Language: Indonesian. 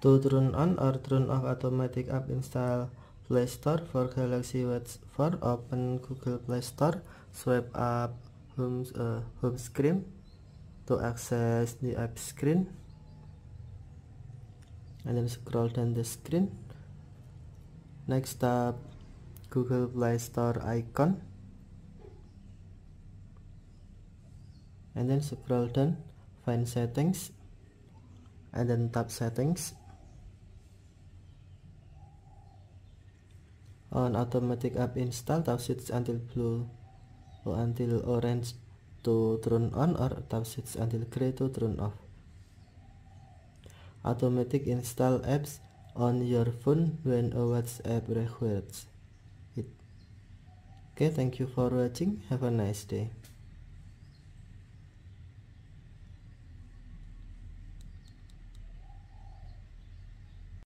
To turn on or turn off automatic app install Play Store for Galaxy Watch 4 open Google Play Store swipe up home, uh, home screen to access the app screen and then scroll down the screen next up Google Play Store icon and then scroll down find settings and then tap settings on automatic app install tap switch until blue or until orange to turn on or tap switch until gray to turn off automatic install apps on your phone when a whatsapp requires it okay thank you for watching have a nice day